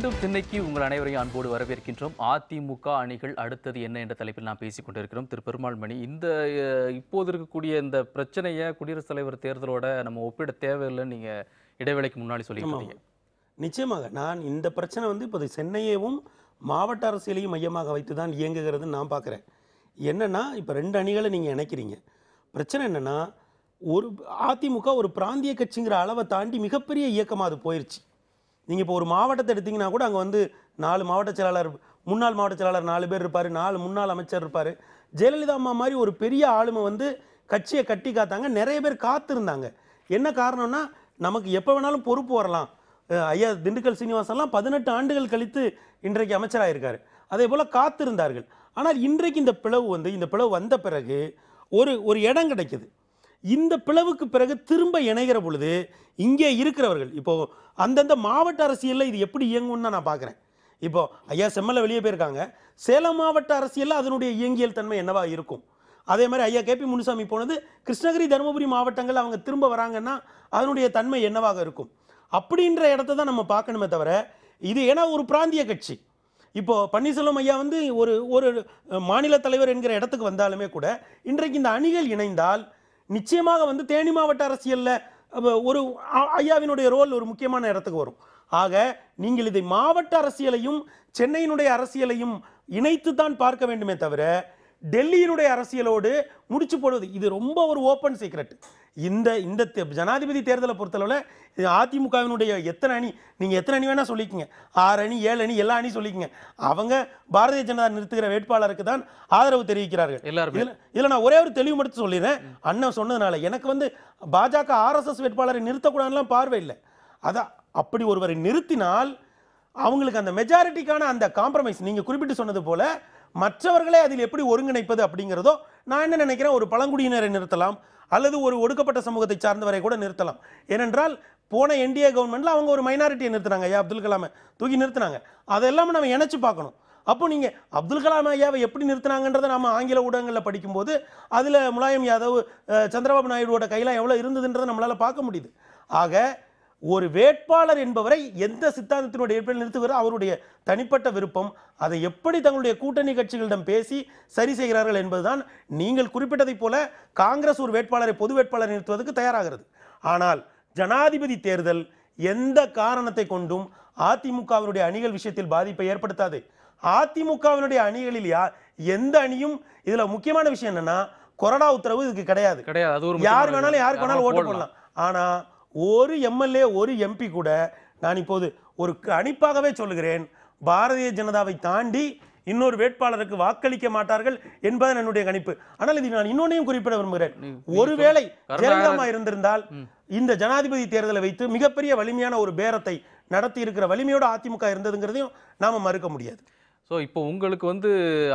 மீண்டும் திண்ணைக்கு உங்கள் அனைவரையும் அன்போடு வரவேற்கின்றோம் அதிமுக அணிகள் அடுத்தது என்ன என்ற தலைப்பில் நாம் பேசிக் கொண்டிருக்கிறோம் திரு பெருமாள்மணி இந்த இப்போது இருக்கக்கூடிய இந்த பிரச்சனையை குடியரசுத் தலைவர் தேர்தலோட நம்ம ஒப்பிட தேவையில்லைன்னு நீங்கள் இடைவேளைக்கு முன்னாடி சொல்லியிருந்தீங்க நிச்சயமாக நான் இந்த பிரச்சனை வந்து இப்போது சென்னையவும் மாவட்ட அரசியலையும் மையமாக வைத்து தான் இயங்குகிறதுன்னு நான் பார்க்குறேன் என்னென்னா இப்போ ரெண்டு அணிகளை நீங்கள் இணைக்கிறீங்க பிரச்சனை என்னென்னா ஒரு அதிமுக ஒரு பிராந்திய கட்சிங்கிற அளவை தாண்டி மிகப்பெரிய இயக்கமாக அது போயிடுச்சு நீங்கள் இப்போ ஒரு மாவட்டத்தை எடுத்திங்கன்னா கூட அங்கே வந்து நாலு மாவட்ட செயலாளர் முன்னாள் மாவட்ட செயலாளர் நாலு பேர் இருப்பார் நாலு முன்னாள் அமைச்சர் இருப்பார் ஜெயலலிதா அம்மா மாதிரி ஒரு பெரிய ஆளுமை வந்து கட்சியை கட்டி காத்தாங்க நிறைய பேர் காத்திருந்தாங்க என்ன காரணம்னா நமக்கு எப்போ வேணாலும் பொறுப்பு வரலாம் ஐயா திண்டுக்கல் சீனிவாசன்லாம் பதினெட்டு ஆண்டுகள் கழித்து இன்றைக்கு அமைச்சராக இருக்கார் அதே போல் காத்திருந்தார்கள் ஆனால் இன்றைக்கு இந்த பிளவு வந்து இந்த பிளவு வந்த பிறகு ஒரு ஒரு இடம் கிடைக்கிது இந்த பிளவுக்கு பிறகு திரும்ப இணைகிற பொழுது இங்கே இருக்கிறவர்கள் இப்போது அந்தந்த மாவட்ட அரசியலில் இது எப்படி இயங்கும்னு நான் பார்க்குறேன் இப்போது ஐயா செம்மலை வெளியே போயிருக்காங்க சேலம் மாவட்ட அரசியலில் அதனுடைய இயங்கியல் தன்மை என்னவா இருக்கும் அதே மாதிரி ஐயா கேபி முனுசாமி போனது கிருஷ்ணகிரி தருமபுரி மாவட்டங்கள் அவங்க திரும்ப வராங்கன்னா அதனுடைய தன்மை என்னவாக இருக்கும் அப்படின்ற இடத்த தான் நம்ம பார்க்கணுமே தவிர இது ஏன்னா ஒரு பிராந்திய கட்சி இப்போது பன்னீர்செல்வம் ஐயா வந்து ஒரு ஒரு மாநில தலைவர் என்கிற இடத்துக்கு வந்தாலுமே கூட இன்றைக்கு இந்த அணிகள் இணைந்தால் நிச்சயமாக வந்து தேனி மாவட்ட அரசியலில் ஒரு ஐயாவினுடைய ரோல் ஒரு முக்கியமான இடத்துக்கு வரும் ஆக நீங்கள் இதை மாவட்ட அரசியலையும் சென்னையினுடைய அரசியலையும் இணைத்து தான் பார்க்க வேண்டுமே தவிர டெல்லியினுடைய அரசியலோடு முடிச்சு போடுவது இது ரொம்ப ஒரு ஓப்பன் சீக்ரெட் இந்த இந்த ஜனாதிபதி தேர்தலை பொறுத்தளவில் அதிமுகவினுடைய எத்தனை அணி நீங்கள் எத்தனை அணி வேணால் சொல்லிக்கங்க ஆறு அணி ஏழு அணி எல்லா அணி சொல்லிக்கங்க அவங்க பாரதிய ஜனதா நிறுத்துகிற வேட்பாளருக்கு தான் ஆதரவு தெரிவிக்கிறார்கள் எல்லாருமே இதில் இதில் நான் ஒரே ஒரு தெளிவு மட்டும் சொல்லிடுறேன் அண்ணன் சொன்னதுனால எனக்கு வந்து பாஜக ஆர்எஸ்எஸ் வேட்பாளரை நிறுத்தக்கூடாதுலாம் பார்வை இல்லை அதான் அப்படி ஒருவரை நிறுத்தினால் அவங்களுக்கு அந்த மெஜாரிட்டிக்கான அந்த காம்ப்ரமைஸ் நீங்கள் குறிப்பிட்டு சொன்னது போல் மற்றவர்களை அதில் எப்படி ஒருங்கிணைப்பது அப்படிங்கிறதோ நான் என்ன நினைக்கிறேன் ஒரு பழங்குடியினரை நிறுத்தலாம் அல்லது ஒரு ஒடுக்கப்பட்ட சமூகத்தை சார்ந்தவரை கூட நிறுத்தலாம் ஏனென்றால் போன என்டிஏ கவர்மெண்ட்டில் அவங்க ஒரு மைனாரிட்டியை நிறுத்தினாங்க ஐயா அப்துல் கலாமை தூக்கி நிறுத்தினாங்க அதெல்லாமே நம்ம இணைச்சு பார்க்கணும் அப்போ நீங்கள் அப்துல் கலாம் ஐயாவை எப்படி நிறுத்தினாங்கன்றதை நம்ம ஆங்கில ஊடகங்களில் படிக்கும்போது அதில் முலாயம் யாதவ் சந்திரபாபு நாயுடுவோட கையெல்லாம் எவ்வளோ இருந்ததுன்றதை நம்மளால் பார்க்க முடியுது ஆக ஒரு வேட்பாளர் என்பவரை எந்த சித்தாந்தத்தினுடைய ஏற்பாடு நிறுத்துகிறோ அவருடைய தனிப்பட்ட விருப்பம் அதை எப்படி தங்களுடைய கூட்டணி கட்சிகளிடம் பேசி சரி செய்கிறார்கள் என்பதுதான் நீங்கள் குறிப்பிட்டதைப் போல காங்கிரஸ் ஒரு வேட்பாளரை பொது வேட்பாளர் நிறுத்துவதற்கு தயாராகிறது ஆனால் ஜனாதிபதி தேர்தல் எந்த காரணத்தை கொண்டும் அதிமுகவினுடைய அணிகள் விஷயத்தில் பாதிப்பை ஏற்படுத்தாது அதிமுகவினுடைய அணிகளில் யார் எந்த அணியும் இதில் முக்கியமான விஷயம் என்னன்னா கொரோனா உத்தரவு இதுக்கு கிடையாது கிடையாது யார் வேணாலும் யாருக்கு வேணாலும் ஓட்டு போடலாம் ஆனால் ஒரு எம்எல்ஏ ஒரு எம்பி கூட நான் இப்போது ஒரு கணிப்பாகவே சொல்லுகிறேன் பாரதிய ஜனதாவை தாண்டி இன்னொரு வேட்பாளருக்கு வாக்களிக்க மாட்டார்கள் என்பது என்னுடைய கணிப்பு ஆனால் இது நான் இன்னொன்னையும் குறிப்பிட விரும்புகிறேன் ஒருவேளை ஜெயலலிதா இருந்திருந்தால் இந்த ஜனாதிபதி தேர்தலை வைத்து மிகப்பெரிய வலிமையான ஒரு பேரத்தை நடத்தி இருக்கிற வலிமையோடு அதிமுக இருந்ததுங்கிறதையும் நாம மறுக்க முடியாது ஸோ இப்போ உங்களுக்கு வந்து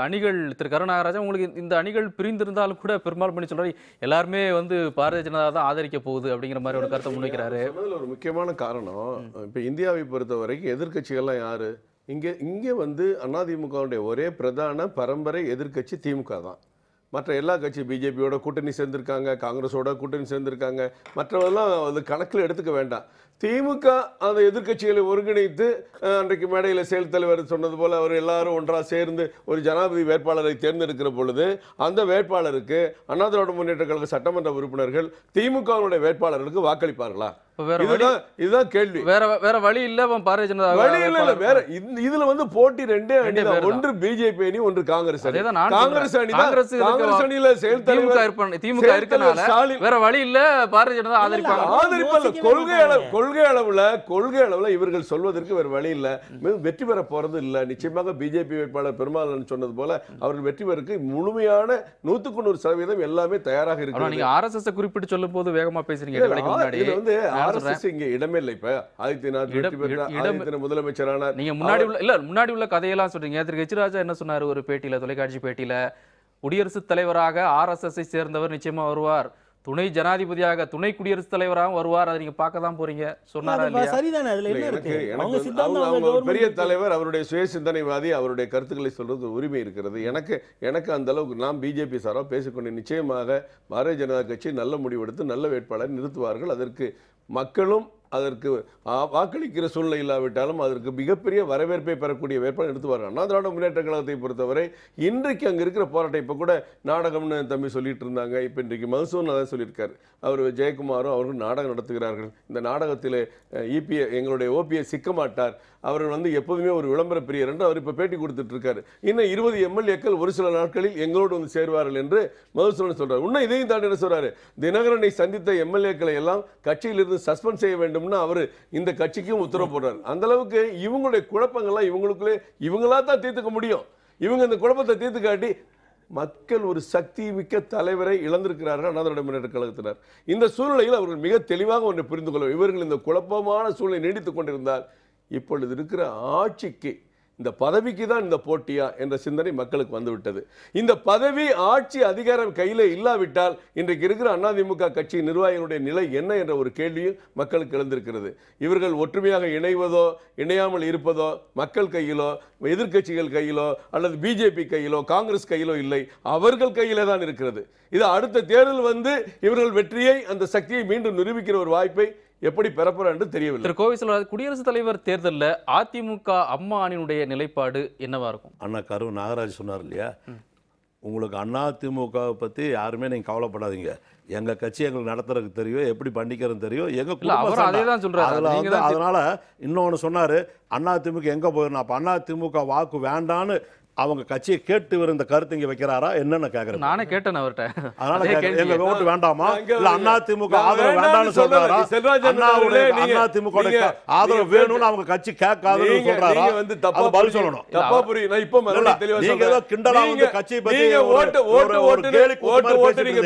அணிகள் திரு கருநாகராஜா உங்களுக்கு இந்த அணிகள் பிரிந்திருந்தாலும் கூட பெரும்பாலும் பண்ணி சொல்கிறார் எல்லாருமே வந்து பாரதிய ஜனதா தான் ஆதரிக்க போகுது அப்படிங்கிற மாதிரி ஒரு கருத்தை முன்வைக்கிறாரு ஒரு முக்கியமான காரணம் இப்போ இந்தியாவை பொறுத்த வரைக்கும் எதிர்கட்சிகள்லாம் யார் இங்கே இங்கே வந்து அதிமுகவுடைய ஒரே பிரதான பரம்பரை எதிர்கட்சி திமுக தான் மற்ற எல்லா கட்சி பிஜேபியோட கூட்டணி சேர்ந்திருக்காங்க காங்கிரஸோட கூட்டணி சேர்ந்திருக்காங்க மற்றவெல்லாம் அது கணக்கில் எடுத்துக்க வேண்டாம் திமுக அந்த எதிர்கட்சிகளை ஒருங்கிணைத்து அன்றைக்கு மேடையில் செயல் தலைவர் சொன்னது போல் அவர் எல்லாரும் ஒன்றாக சேர்ந்து ஒரு ஜனாதிபதி வேட்பாளரை தேர்ந்தெடுக்கிற பொழுது அந்த வேட்பாளருக்கு அண்ணா திராவிட முன்னேற்ற கழக சட்டமன்ற உறுப்பினர்கள் திமுகவுடைய வேட்பாளர்களுக்கு வாக்களிப்பார்களா இதுதான் ஒன்று கொள்கை அளவில் கொள்கை அளவில் இவர்கள் சொல்வதற்கு வேறு வழி இல்லை வெற்றி பெற போகிறது இல்லை நிச்சயமாக பிஜேபி வேட்பாளர் பெருமாளன் சொன்னது போல அவர்கள் வெற்றி பெறக்கு முழுமையான நூற்றுக்கு நூறு சதவீதம் எல்லாமே தயாராக இருக்கு நீங்க ஆர்எஸ்எஸ் குறிப்பிட்டு சொல்லும் போது வேகமாக பேசுறீங்க இது வந்து ஆர்எஸ்எஸ் இங்கே இடமே இல்லை இப்போ ஆதித்யநாத் வெற்றி பெற்ற முதலமைச்சரான நீங்க முன்னாடி உள்ள இல்லை முன்னாடி உள்ள கதையெல்லாம் சொல்றீங்க திரு ஹெச்ராஜா என்ன சொன்னார் ஒரு பேட்டியில் தொலைக்காட்சி பேட்டியில் குடியரசுத் தலைவராக ஆர்எஸ்எஸ்ஐ சேர்ந்தவர் நிச்சயமாக வருவார் துணை ஜனாதிபதியாக துணை குடியரசுத் தலைவராகவும் வருவார் அதை நீங்க பார்க்க தான் போறீங்க சொன்னாரா இல்லையா பெரிய தலைவர் அவருடைய சுய சிந்தனைவாதி அவருடைய கருத்துக்களை சொல்றது உரிமை இருக்கிறது எனக்கு எனக்கு அந்த அளவுக்கு நாம் பிஜேபி சாரா பேசிக்கொண்டு நிச்சயமாக பாரதிய ஜனதா கட்சி நல்ல முடிவெடுத்து நல்ல வேட்பாளர் நிறுத்துவார்கள் அதற்கு மக்களும் அதற்கு வாக்களிக்கிற சூழ்நிலை இல்லாவிட்டாலும் அதற்கு மிகப்பெரிய வரவேற்பை பெறக்கூடிய வேட்பாளர் எடுத்து வர அண்ணா திராவிட முன்னேற்ற கழகத்தை பொறுத்தவரை இன்றைக்கு அங்கே இருக்கிற போராட்டம் இப்போ கூட நாடகம்னு தம்பி சொல்லிட்டு இருந்தாங்க இப்போ இன்றைக்கு மதுசூன் தான் சொல்லியிருக்காரு அவர் ஜெயக்குமாரும் அவர்கள் நாடகம் நடத்துகிறார்கள் இந்த நாடகத்தில் இபிஎ எங்களுடைய ஓபிஎஸ் சிக்க மாட்டார் அவர்கள் வந்து எப்போதுமே ஒரு விளம்பர பிரியர் என்று அவர் இப்போ பேட்டி கொடுத்துட்டு இருக்காரு இன்னும் இருபது எம்எல்ஏக்கள் ஒரு சில நாட்களில் எங்களோடு வந்து சேருவார்கள் என்று மதுசூலன் சொல்றாரு இன்னும் இதையும் தாண்டி என்ன சொல்றாரு தினகரனை சந்தித்த எம்எல்ஏக்களை எல்லாம் கட்சியிலிருந்து சஸ்பெண்ட் செய்ய வேண்டும்னு அவர் இந்த கட்சிக்கும் உத்தரவு போடுறாரு அந்த அளவுக்கு இவங்களுடைய குழப்பங்கள்லாம் இவங்களுக்குள்ளே இவங்களா தான் தீர்த்துக்க முடியும் இவங்க இந்த குழப்பத்தை தீர்த்து காட்டி மக்கள் ஒரு சக்தி மிக்க தலைவரை இழந்திருக்கிறார்கள் அண்ணாதிராவிட முன்னேற்ற கழகத்தினர் இந்த சூழ்நிலையில் அவர்கள் மிக தெளிவாக ஒன்று புரிந்து கொள்ளும் இவர்கள் இந்த குழப்பமான சூழ்நிலை நீடித்துக் கொண்டிருந்தால் இப்பொழுது இருக்கிற ஆட்சிக்கு இந்த பதவிக்கு தான் இந்த போட்டியா என்ற சிந்தனை மக்களுக்கு வந்துவிட்டது இந்த பதவி ஆட்சி அதிகாரம் கையில் இல்லாவிட்டால் இன்றைக்கு இருக்கிற அதிமுக கட்சி நிர்வாகிகளுடைய நிலை என்ன என்ற ஒரு கேள்வியும் மக்களுக்கு எழுந்திருக்கிறது இவர்கள் ஒற்றுமையாக இணைவதோ இணையாமல் இருப்பதோ மக்கள் கையிலோ எதிர்கட்சிகள் கையிலோ அல்லது பிஜேபி கையிலோ காங்கிரஸ் கையிலோ இல்லை அவர்கள் கையில தான் இருக்கிறது இது அடுத்த தேர்தல் வந்து இவர்கள் வெற்றியை அந்த சக்தியை மீண்டும் நிரூபிக்கிற ஒரு வாய்ப்பை எப்படி என்று தெரியவில்லை திரு கோவை செல்வராஜ் குடியரசுத் தலைவர் தேர்தலில் அதிமுக அம்மா அணியினுடைய நிலைப்பாடு என்னவா இருக்கும் அண்ணா கரு நாகராஜ் சொன்னார் இல்லையா உங்களுக்கு அண்ணா அதிமுகவை பற்றி யாருமே நீங்கள் கவலைப்படாதீங்க எங்கள் கட்சி எங்களுக்கு நடத்துறதுக்கு தெரியும் எப்படி பண்ணிக்கிறது தெரியும் எங்கள் அதே தான் சொல்கிறார் அதில் வந்து அதனால் இன்னொன்று சொன்னார் அதிமுக எங்கே போயிடணும் அப்போ திமுக வாக்கு வேண்டான்னு அவங்க கட்சியை கேட்டு இவர் இந்த கருத்து இங்க வைக்கிறாரா என்னன்னு கேக்குறேன் நானே கேட்டேன் அவர்கிட்ட அதனால எங்க ஓட்டு வேண்டாமா இல்ல ஆதரவு அண்ணா திமுக ஆதரவு வேணும்னு அவங்க கட்சி கேட்காதுன்னு சொல்றாரா வந்து தப்பா பதில் சொல்லணும் தப்பா புரியும் நான் தெளிவா நீங்க ஏதோ கிண்டலா கட்சி பத்தி ஓட்டு ஓட்டு ஓட்டு ஓட்டு ஓட்டு நீங்க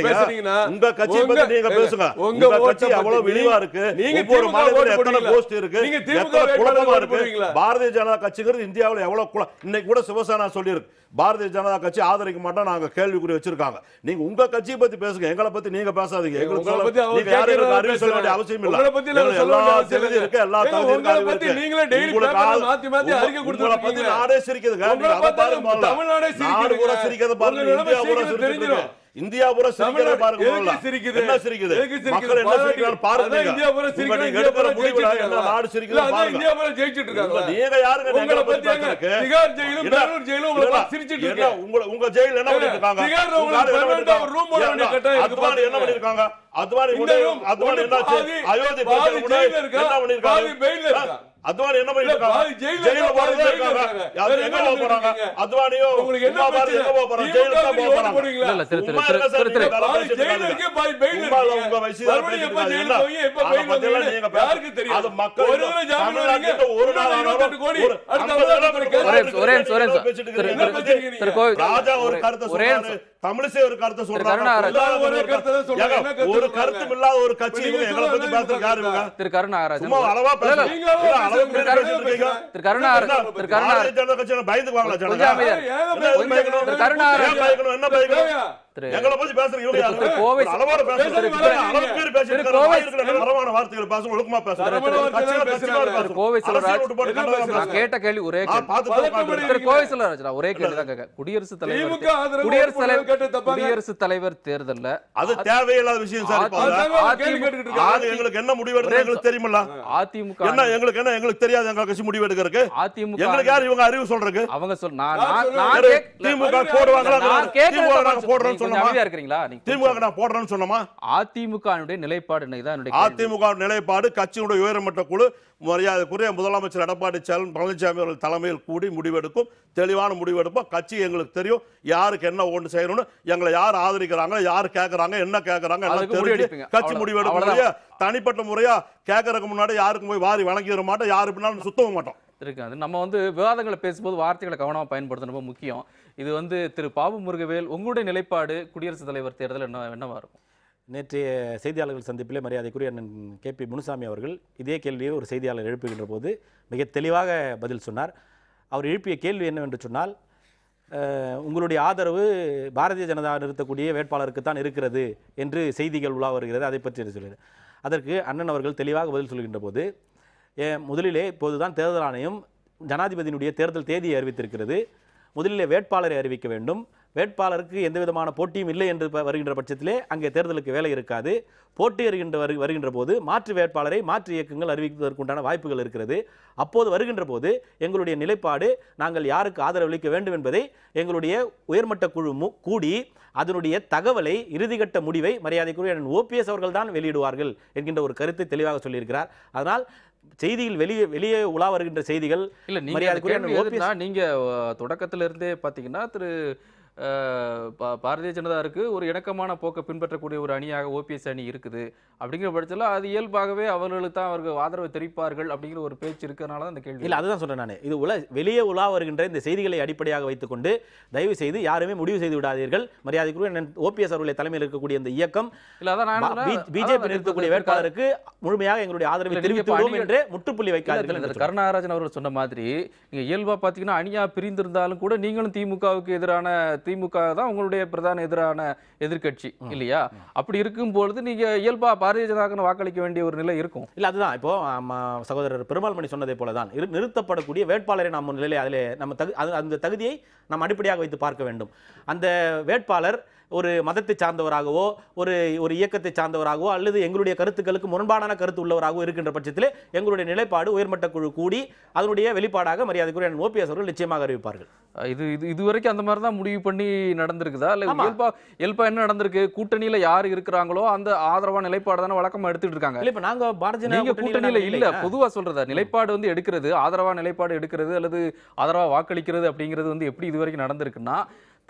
உங்க கட்சி பத்தி நீங்க பேசுங்க உங்க கட்சி அவ்வளவு இருக்கு நீங்க ஒரு மாநிலத்துல எத்தனை கோஷ்டி இருக்கு நீங்க திமுக குழப்பமா இருக்கு பாரதிய ஜனதா கட்சிங்கிறது இந்தியாவுல எவ்வளவு இன்னைக்கு கூட சிவசேனா சொல்லியிருக்கு பாரதிய ஜனதா கட்சி ஆதரிக்க மாட்டோம் நாங்க கேள்விக்குறி வச்சிருக்காங்க நீங்க உங்க கட்சியை பத்தி பேசுங்க எங்களை பத்தி நீங்க பேசாதீங்க எங்களை சொல்ல வேண்டிய அவசியம் இல்ல எல்லா தகுதி இருக்கு எல்லா தகுதி இருக்கு நீங்களே நாடே சிரிக்குதுங்க கூட சிரிக்கிறது பாருங்க இந்தியா கூட சிரிக்குது இந்தியா பூரா சிரிக்கிற பாருங்க என்ன சிரிக்குது என்ன சிரிக்குது மக்கள் என்ன சிரிக்கிறாங்க பாருங்க இந்தியா பூரா சிரிக்கிறது இந்தியா பூரா என்ன நாடு சிரிக்கிறது பாருங்க இந்தியா பூரா ஜெயிச்சிட்டு இருக்காங்க நீங்க யாருங்க உங்கள பத்தி திகார் ஜெயிலும் பெங்களூர் ஜெயிலும் உங்கள பத்தி சிரிச்சிட்டு இருக்காங்க உங்க உங்க ஜெயில என்ன பண்ணிருக்காங்க இருக்காங்க திகார்ல உங்களுக்கு பெர்மனன்ட்டா ஒரு ரூம் போட வேண்டிய கட்டாயம் இருக்கு பாருங்க என்ன பண்ணிருக்காங்க அத்வானி அத்வானி என்னாச்சு அயோத்தி பிரச்சனை என்ன பண்ணிருக்காங்க அத்வானி என்ன பண்ணிட்டு ஜெயில போறாங்க அத்வானியோ உங்களுக்கு என்ன எங்க பாய் பெயில் இருக்கு உங்க வயசு தான் ஒரு நாள் ஜாமீன் ஒரே ராஜா ஒரு கருத்து ஒரே தமிழிசை ஒரு கருத்தை சொல்றாங்க ஒரு கருத்தும் இல்லாத ஒரு கட்சி எங்களை பத்தி பேசுறது யாரு திரு கருணாராஜன் சும்மா அளவா திரு கருணாராஜன் திரு கருணாராஜன் பயந்துக்குவாங்களா ஜனதா என்ன பயக்கணும் திரு தலைவர் தேர்தல் அது தேவையில்லாத விஷயம் எங்களுக்கு என்ன முடிவு எங்களுக்கு தெரியுமில்ல அதிமுக என்ன எங்களுக்கு என்ன எங்களுக்கு தெரியாது எங்க கட்சி முடிவு எடுக்கிறதுக்கு அதிமுக எங்களுக்கு யார் இவங்க அறிவு சொல்றதுக்கு அவங்க சொல் திமுக போடுவாங்களா திமுக போடுறோம்னு நிலைப்பாடு நிலைப்பாடு குழு மரியாதைக்குரிய முதலமைச்சர் எடப்பாடி பழனிசாமி தலைமையில் கூடி தெளிவான கட்சி எங்களுக்கு தெரியும் யாருக்கு என்ன ஒன்று செய்யணும்னு எங்களை யார் ஆதரிக்கிறாங்க என்ன கேட்கறாங்க கட்சி தனிப்பட்ட முறையா கேட்கறதுக்கு முன்னாடி யாருக்கும் போய் வாரி வழங்கிட மாட்டோம் யாரு சுத்தவும் மாட்டோம் நம்ம வந்து விவாதங்களை பேசும்போது வார்த்தைகளை கவனமாக பயன்படுத்தணும் முக்கியம் இது வந்து திரு பாபு முருகவேல் உங்களுடைய நிலைப்பாடு குடியரசுத் தலைவர் தேர்தல் என்ன என்னவா இருக்கும் நேற்றைய செய்தியாளர்கள் சந்திப்பிலே மரியாதைக்குரிய அண்ணன் கே பி முனுசாமி அவர்கள் இதே கேள்வியை ஒரு செய்தியாளர் எழுப்புகின்ற போது மிக தெளிவாக பதில் சொன்னார் அவர் எழுப்பிய கேள்வி என்னவென்று சொன்னால் உங்களுடைய ஆதரவு பாரதிய ஜனதா நிறுத்தக்கூடிய வேட்பாளருக்கு தான் இருக்கிறது என்று செய்திகள் உலா வருகிறது அதை பற்றி சொல்கிறார் அதற்கு அண்ணன் அவர்கள் தெளிவாக பதில் சொல்கின்ற போது முதலிலே இப்போதுதான் தேர்தல் ஆணையம் ஜனாதிபதியினுடைய தேர்தல் தேதியை அறிவித்திருக்கிறது முதலிலே வேட்பாளரை அறிவிக்க வேண்டும் வேட்பாளருக்கு எந்த விதமான போட்டியும் இல்லை என்று வருகின்ற பட்சத்திலே அங்கே தேர்தலுக்கு வேலை இருக்காது போட்டி வருகின்ற வருகின்ற போது மாற்று வேட்பாளரை மாற்று இயக்கங்கள் அறிவிப்பதற்குண்டான வாய்ப்புகள் இருக்கிறது அப்போது வருகின்ற போது எங்களுடைய நிலைப்பாடு நாங்கள் யாருக்கு ஆதரவு அளிக்க வேண்டும் என்பதை எங்களுடைய உயர்மட்ட குழு கூடி அதனுடைய தகவலை இறுதிக்கட்ட முடிவை மரியாதைக்குரிய ஓபிஎஸ் அவர்கள் தான் வெளியிடுவார்கள் என்கின்ற ஒரு கருத்தை தெளிவாக சொல்லியிருக்கிறார் அதனால் செய்தியில் வெளியே வெளியே உலா வருகின்ற செய்திகள் இல்லை மரியாதைக்குரிய நீங்க தொடக்கத்திலிருந்தே பார்த்தீங்கன்னா திரு பாரதிய ஜனதா இருக்கு ஒரு இணக்கமான போக்கை பின்பற்றக்கூடிய ஒரு அணியாக ஓபிஎஸ் அணி இருக்குது அப்படிங்கிற பட்சத்தில் அது இயல்பாகவே அவர்களுக்கு தான் அவர்கள் ஆதரவு தெரிவிப்பார்கள் அப்படிங்கிற ஒரு பேச்சு இருக்கிறனால தான் இந்த கேள்வி இல்லை அதுதான் சொல்கிறேன் நான் இது உல வெளியே உலா வருகின்ற இந்த செய்திகளை அடிப்படையாக வைத்துக்கொண்டு தயவு செய்து யாருமே முடிவு செய்து விடாதீர்கள் மரியாதைக்குரிய ஓபிஎஸ் அவர்களை தலைமையில் இருக்கக்கூடிய இந்த இயக்கம் இல்லை அதான் பிஜேபி நிறுத்தக்கூடிய வேட்பாளருக்கு முழுமையாக எங்களுடைய ஆதரவை தெரிவித்து என்று முற்றுப்புள்ளி வைக்காதீர்கள் கருணாராஜன் அவர்கள் சொன்ன மாதிரி இயல்பா இயல்பாக பார்த்தீங்கன்னா அணியாக பிரிந்திருந்தாலும் கூட நீங்களும் திமுகவுக்கு எதிரான திமுக தான் உங்களுடைய பிரதான எதிரான எதிர்கட்சி இல்லையா அப்படி இருக்கும் பொழுது நீங்க இயல்பா பாரதிய ஜனதாக்கு வாக்களிக்க வேண்டிய ஒரு நிலை இருக்கும் இல்ல அதுதான் இப்போ சகோதரர் பெருமாள் மணி சொன்னதை போலதான் நிறுத்தப்படக்கூடிய வேட்பாளரை நாம் நிலையில அதில் நம்ம தகு அந்த தகுதியை நாம் அடிப்படையாக வைத்து பார்க்க வேண்டும் அந்த வேட்பாளர் ஒரு மதத்தை சார்ந்தவராகவோ ஒரு ஒரு இயக்கத்தை சார்ந்தவராகவோ அல்லது எங்களுடைய கருத்துக்களுக்கு முரண்பாடான கருத்து உள்ளவராகவோ இருக்கின்ற பட்சத்தில் எங்களுடைய நிலைப்பாடு உயர்மட்ட குழு கூடி அதனுடைய வெளிப்பாடாக மரியாதைக்குரிய ஓபிஎஸ் அவர்கள் நிச்சயமாக அறிவிப்பார்கள் இது இது இதுவரைக்கும் அந்த மாதிரி தான் முடிவு பண்ணி நடந்திருக்குதா இல்லை எல்பா எல்பா என்ன நடந்திருக்கு கூட்டணியில் யார் இருக்கிறாங்களோ அந்த ஆதரவான நிலைப்பாடு தானே வழக்கமாக எடுத்துட்டு இருக்காங்க இல்லை இப்போ நாங்கள் பாரதிய நீங்க கூட்டணியில் இல்லை பொதுவாக சொல்கிறத நிலைப்பாடு வந்து எடுக்கிறது ஆதரவாக நிலைப்பாடு எடுக்கிறது அல்லது ஆதரவாக வாக்களிக்கிறது அப்படிங்கிறது வந்து எப்படி இதுவரைக்கும் நடந்திருக்குன்னா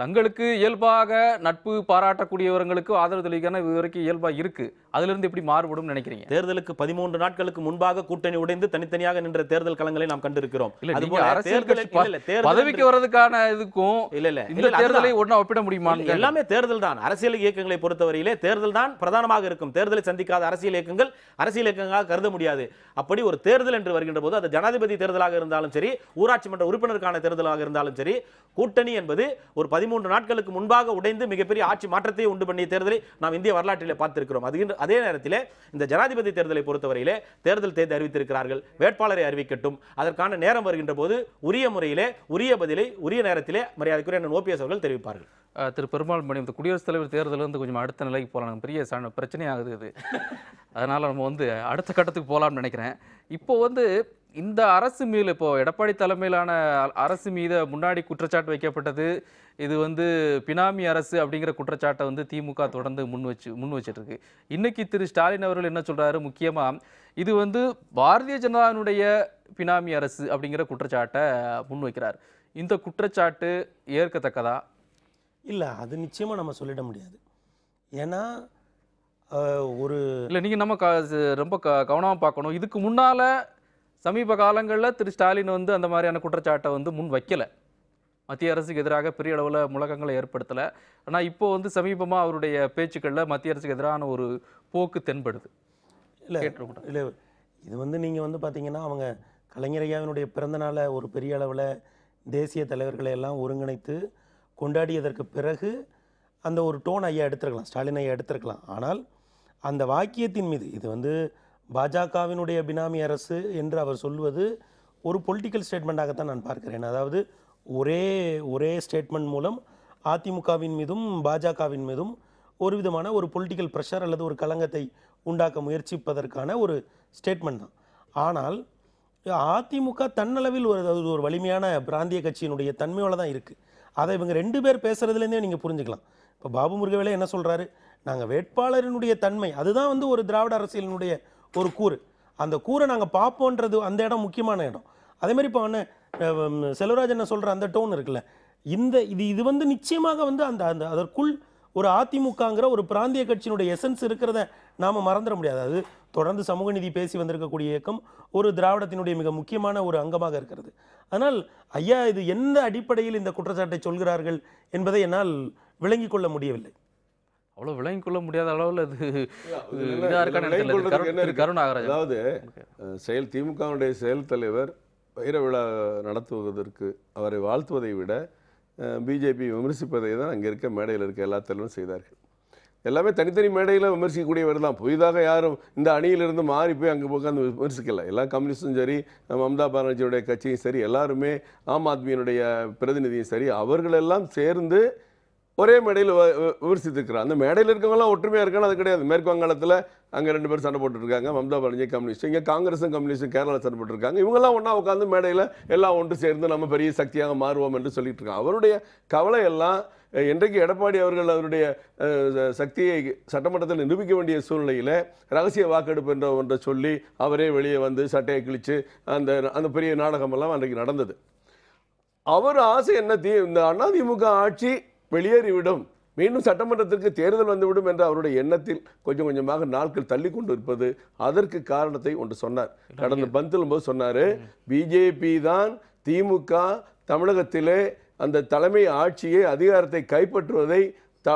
தங்களுக்கு இயல்பாக நட்பு பாராட்டக்கூடியவர்களுக்கு ஆதரவு தெளிவுக்கான இது இயல்பாக இருக்குது அதிலிருந்து எப்படி மாறுபடும் நினைக்கிறீங்க தேர்தலுக்கு பதிமூன்று நாட்களுக்கு முன்பாக கூட்டணி உடைந்து தனித்தனியாக நின்ற தேர்தல் களங்களை நாம் கண்டிருக்கிறோம் பதவிக்கு வர்றதுக்கான இதுக்கும் இல்ல இல்ல இந்த தேர்தலை ஒன்னா ஒப்பிட முடியுமா எல்லாமே தேர்தல் தான் அரசியல் இயக்கங்களை பொறுத்தவரையிலே தேர்தல் தான் பிரதானமாக இருக்கும் தேர்தலை சந்திக்காத அரசியல் இயக்கங்கள் அரசியல் இயக்கங்களாக கருத முடியாது அப்படி ஒரு தேர்தல் என்று வருகின்ற போது அது ஜனாதிபதி தேர்தலாக இருந்தாலும் சரி ஊராட்சி மன்ற உறுப்பினருக்கான தேர்தலாக இருந்தாலும் சரி கூட்டணி என்பது ஒரு பதிமூணு பதிமூன்று நாட்களுக்கு முன்பாக உடைந்து மிகப்பெரிய ஆட்சி மாற்றத்தையும் உண்டு பண்ணிய தேர்தலை நாம் இந்திய வரலாற்றில் பார்த்திருக்கிறோம் அது அதே நேரத்தில் இந்த ஜனாதிபதி தேர்தலை பொறுத்தவரையிலே தேர்தல் தேதி அறிவித்திருக்கிறார்கள் வேட்பாளரை அறிவிக்கட்டும் அதற்கான நேரம் வருகின்ற போது உரிய முறையிலே உரிய பதிலை உரிய நேரத்திலே மரியாதைக்குரிய அண்ணன் ஓபிஎஸ் அவர்கள் தெரிவிப்பார்கள் திரு மணி இந்த குடியரசுத் தலைவர் தேர்தல் வந்து கொஞ்சம் அடுத்த நிலைக்கு போகலாம் பெரிய பிரச்சனையாகுது இது அதனால் நம்ம வந்து அடுத்த கட்டத்துக்கு போகலாம்னு நினைக்கிறேன் இப்போ வந்து இந்த அரசு மீது இப்போ எடப்பாடி தலைமையிலான அரசு மீத முன்னாடி குற்றச்சாட்டு வைக்கப்பட்டது இது வந்து பினாமி அரசு அப்படிங்கிற குற்றச்சாட்டை வந்து திமுக தொடர்ந்து முன் வச்சு முன் வச்சிட்ருக்கு இன்னைக்கு திரு ஸ்டாலின் அவர்கள் என்ன சொல்கிறாரு முக்கியமாக இது வந்து பாரதிய ஜனதாவினுடைய பினாமி அரசு அப்படிங்கிற குற்றச்சாட்டை முன் வைக்கிறார் இந்த குற்றச்சாட்டு ஏற்கத்தக்கதா இல்லை அது நிச்சயமாக நம்ம சொல்லிட முடியாது ஏன்னா ஒரு இல்லை நீங்கள் நம்ம க ரொம்ப க கவனமாக பார்க்கணும் இதுக்கு முன்னால் சமீப காலங்களில் திரு ஸ்டாலின் வந்து அந்த மாதிரியான குற்றச்சாட்டை வந்து முன் வைக்கலை மத்திய அரசுக்கு எதிராக பெரிய அளவில் முழக்கங்களை ஏற்படுத்தலை ஆனால் இப்போது வந்து சமீபமாக அவருடைய பேச்சுக்களில் மத்திய அரசுக்கு எதிரான ஒரு போக்கு தென்படுது இல்லை இல்லை இது வந்து நீங்கள் வந்து பார்த்தீங்கன்னா அவங்க கலைஞரையாவினுடைய பிறந்தநாளை ஒரு பெரிய அளவில் தேசிய தலைவர்களை எல்லாம் ஒருங்கிணைத்து கொண்டாடியதற்கு பிறகு அந்த ஒரு டோன் ஐயா எடுத்திருக்கலாம் ஸ்டாலின் ஐயா எடுத்திருக்கலாம் ஆனால் அந்த வாக்கியத்தின் மீது இது வந்து பாஜகவினுடைய பினாமி அரசு என்று அவர் சொல்வது ஒரு பொலிட்டிக்கல் ஸ்டேட்மெண்ட்டாகத்தான் நான் பார்க்கிறேன் அதாவது ஒரே ஒரே ஸ்டேட்மெண்ட் மூலம் அதிமுகவின் மீதும் பாஜகவின் மீதும் ஒரு விதமான ஒரு பொலிட்டிக்கல் ப்ரெஷர் அல்லது ஒரு கலங்கத்தை உண்டாக்க முயற்சிப்பதற்கான ஒரு ஸ்டேட்மெண்ட் தான் ஆனால் அதிமுக தன்னளவில் ஒரு அதாவது ஒரு வலிமையான பிராந்திய கட்சியினுடைய தன்மையோடு தான் இருக்குது அதை இவங்க ரெண்டு பேர் பேசுகிறதுலேருந்தே நீங்கள் புரிஞ்சுக்கலாம் இப்போ பாபு முருகவேலை என்ன சொல்கிறாரு நாங்கள் வேட்பாளரினுடைய தன்மை அதுதான் வந்து ஒரு திராவிட அரசியலினுடைய ஒரு கூறு அந்த கூரை நாங்கள் பார்ப்போன்றது அந்த இடம் முக்கியமான இடம் அதேமாதிரி இப்போ அவன் செல்வராஜ் சொல்கிற அந்த டோன் இருக்குல்ல இந்த இது இது வந்து நிச்சயமாக வந்து அந்த அந்த அதற்குள் ஒரு அதிமுகங்கிற ஒரு பிராந்திய கட்சியினுடைய எசன்ஸ் இருக்கிறத நாம் மறந்துட முடியாது அது தொடர்ந்து சமூக நீதி பேசி வந்திருக்கக்கூடிய இயக்கம் ஒரு திராவிடத்தினுடைய மிக முக்கியமான ஒரு அங்கமாக இருக்கிறது ஆனால் ஐயா இது எந்த அடிப்படையில் இந்த குற்றச்சாட்டை சொல்கிறார்கள் என்பதை என்னால் விளங்கி கொள்ள முடியவில்லை அவ்வளோ விளங்கி கொள்ள முடியாத அளவில் அது இதாக இருக்கான்னு அதாவது செயல் திமுகவுடைய செயல் தலைவர் வைர விழா நடத்துவதற்கு அவரை வாழ்த்துவதை விட பிஜேபி விமர்சிப்பதை தான் அங்கே இருக்க மேடையில் இருக்க எல்லா தலைவரும் செய்தார்கள் எல்லாமே தனித்தனி மேடையில் விமர்சிக்கக்கூடியவர் தான் புதிதாக யாரும் இந்த அணியிலிருந்து மாறி போய் அங்கே உட்காந்து விமர்சிக்கல எல்லா கம்யூனிஸ்டும் சரி மம்தா பானர்ஜியுடைய கட்சியும் சரி எல்லாருமே ஆம் ஆத்மியினுடைய பிரதிநிதியும் சரி அவர்களெல்லாம் சேர்ந்து ஒரே மேடையில் விமர்சித்திருக்கிறார் அந்த மேடையில் இருக்கவங்களாம் ஒற்றுமையாக இருக்கான்னு அது கிடையாது மேற்கு வங்காளத்தில் அங்கே ரெண்டு பேரும் சண்டை போட்டுருக்காங்க மம்தா பானர்ஜி கம்யூனிஸ்ட் இங்கே காங்கிரஸும் கம்யூனிஸ்டும் கேரளாவில் சண்டை போட்டுருக்காங்க இவங்கெல்லாம் ஒன்றா உட்காந்து மேடையில் எல்லாம் ஒன்று சேர்ந்து நம்ம பெரிய சக்தியாக மாறுவோம் என்று சொல்லிட்டு இருக்காங்க அவருடைய கவலை எல்லாம் இன்றைக்கு எடப்பாடி அவர்கள் அவருடைய சக்தியை சட்டமன்றத்தில் நிரூபிக்க வேண்டிய சூழ்நிலையில் ரகசிய வாக்கெடுப்பு என்ற ஒன்றை சொல்லி அவரே வெளியே வந்து சட்டையை கிழித்து அந்த அந்த பெரிய நாடகமெல்லாம் அன்றைக்கு நடந்தது அவர் ஆசை என்ன தீ இந்த அதிமுக ஆட்சி வெளியேறிவிடும் மீண்டும் சட்டமன்றத்திற்கு தேர்தல் வந்துவிடும் என்ற அவருடைய எண்ணத்தில் கொஞ்சம் கொஞ்சமாக நாட்கள் தள்ளி கொண்டு இருப்பது அதற்கு காரணத்தை ஒன்று சொன்னார் கடந்த பந்திலும் போது சொன்னார் பிஜேபி தான் திமுக தமிழகத்திலே அந்த தலைமை ஆட்சியை அதிகாரத்தை கைப்பற்றுவதை த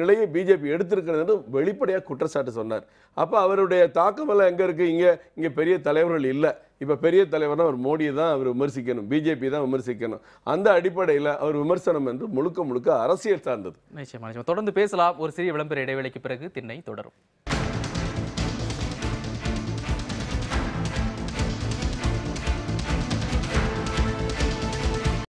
நிலையை பிஜேபி எடுத்திருக்கிறதுன்னு வெளிப்படையாக குற்றச்சாட்டு சொன்னார் அப்போ அவருடைய தாக்கமெல்லாம் எங்கே இருக்குது இங்கே இங்கே பெரிய தலைவர்கள் இல்லை இப்போ பெரிய தலைவர்னா அவர் மோடியை தான் அவர் விமர்சிக்கணும் பிஜேபி தான் விமர்சிக்கணும் அந்த அடிப்படையில் அவர் விமர்சனம் என்று முழுக்க முழுக்க அரசியல் சார்ந்தது தொடர்ந்து பேசலாம் ஒரு சிறிய விளம்பர இடைவேளைக்கு பிறகு திண்ணை தொடரும்